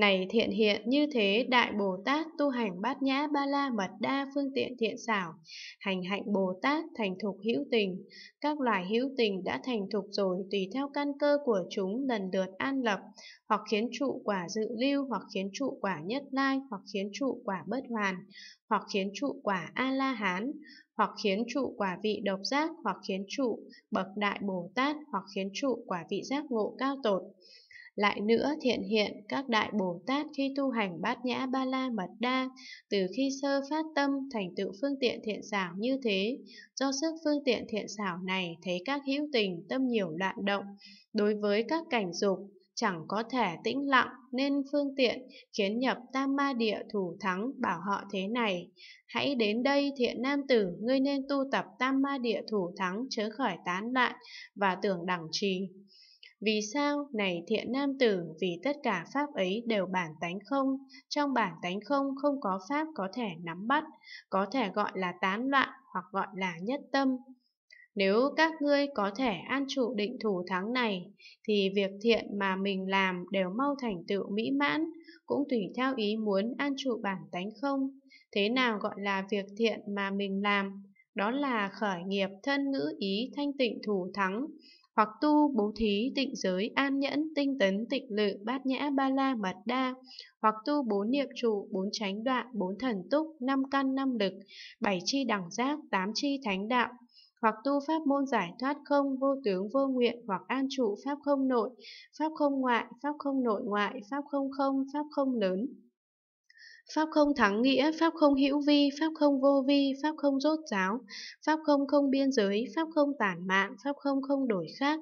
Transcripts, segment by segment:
Này thiện hiện như thế Đại Bồ Tát tu hành bát nhã ba la mật đa phương tiện thiện xảo, hành hạnh Bồ Tát thành thục hữu tình. Các loài hữu tình đã thành thục rồi tùy theo căn cơ của chúng lần lượt an lập, hoặc khiến trụ quả dự lưu, hoặc khiến trụ quả nhất lai, hoặc khiến trụ quả bất hoàn, hoặc khiến trụ quả A-la-hán, hoặc khiến trụ quả vị độc giác, hoặc khiến trụ bậc đại Bồ Tát, hoặc khiến trụ quả vị giác ngộ cao tột. Lại nữa thiện hiện các đại Bồ Tát khi tu hành bát nhã ba la mật đa, từ khi sơ phát tâm thành tựu phương tiện thiện xảo như thế, do sức phương tiện thiện xảo này thấy các hữu tình tâm nhiều loạn động, đối với các cảnh dục chẳng có thể tĩnh lặng nên phương tiện khiến nhập tam ma địa thủ thắng bảo họ thế này hãy đến đây thiện nam tử ngươi nên tu tập tam ma địa thủ thắng chớ khỏi tán loạn và tưởng đẳng trì vì sao này thiện nam tử vì tất cả pháp ấy đều bản tánh không, trong bản tánh không không có pháp có thể nắm bắt, có thể gọi là tán loạn hoặc gọi là nhất tâm. Nếu các ngươi có thể an trụ định thủ thắng này, thì việc thiện mà mình làm đều mau thành tựu mỹ mãn, cũng tùy theo ý muốn an trụ bản tánh không. Thế nào gọi là việc thiện mà mình làm? Đó là khởi nghiệp thân ngữ ý thanh tịnh thủ thắng, hoặc tu bố thí tịnh giới an nhẫn tinh tấn tịch lự bát nhã ba la mật đa hoặc tu bốn niệm trụ bốn chánh đoạn bốn thần túc năm căn năm lực bảy chi đẳng giác tám chi thánh đạo hoặc tu pháp môn giải thoát không vô tướng vô nguyện hoặc an trụ pháp không nội pháp không ngoại pháp không nội ngoại pháp không không pháp không lớn Pháp không thắng nghĩa, Pháp không hữu vi, Pháp không vô vi, Pháp không rốt ráo, Pháp không không biên giới, Pháp không tản mạn, Pháp không không đổi khác,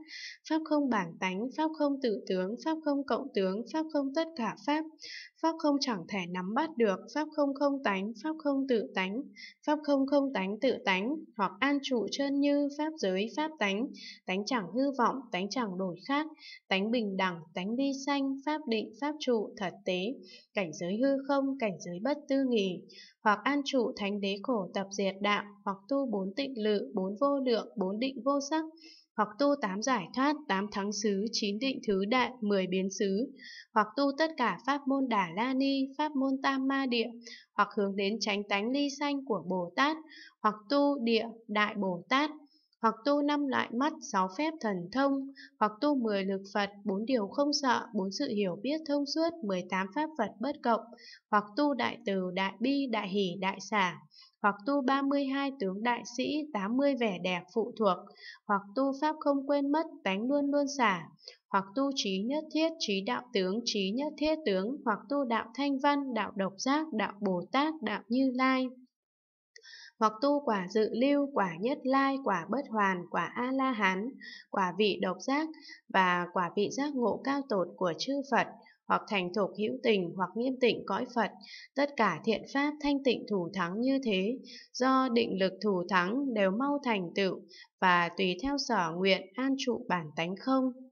Pháp không bản tánh, Pháp không tự tướng, Pháp không cộng tướng, Pháp không tất cả Pháp, Pháp không chẳng thể nắm bắt được, Pháp không không tánh, Pháp không tự tánh, Pháp không không tánh tự tánh, hoặc an trụ chân như, Pháp giới, Pháp tánh, tánh chẳng hư vọng, tánh chẳng đổi khác, tánh bình đẳng, tánh vi sanh, Pháp định, Pháp trụ, thật tế, cảnh giới hư không, cảnh giới bất tư nghỉ, hoặc an trụ thánh đế khổ tập diệt đạo, hoặc tu bốn tịnh lự, bốn vô lượng, bốn định vô sắc, hoặc tu tám giải thoát, tám thắng xứ, chín định thứ đại, mười biến xứ, hoặc tu tất cả pháp môn đà la ni, pháp môn tam ma địa, hoặc hướng đến tránh tánh ly sanh của Bồ Tát, hoặc tu địa đại Bồ Tát, hoặc tu năm lại mắt sáu phép thần thông, hoặc tu mười lực Phật bốn điều không sợ, bốn sự hiểu biết thông suốt, mười tám pháp Phật bất cộng, hoặc tu đại từ, đại bi, đại hỷ, đại xả, hoặc tu ba mươi hai tướng đại sĩ, tám mươi vẻ đẹp phụ thuộc, hoặc tu pháp không quên mất, tánh luôn luôn xả, hoặc tu trí nhất thiết, trí đạo tướng, trí nhất thiết tướng, hoặc tu đạo thanh văn, đạo độc giác, đạo Bồ Tát, đạo Như Lai hoặc tu quả dự lưu, quả nhất lai, quả bất hoàn, quả A-la-hán, quả vị độc giác và quả vị giác ngộ cao tột của chư Phật, hoặc thành thục hữu tình hoặc nghiêm tịnh cõi Phật, tất cả thiện pháp thanh tịnh thủ thắng như thế, do định lực thủ thắng đều mau thành tựu và tùy theo sở nguyện an trụ bản tánh không.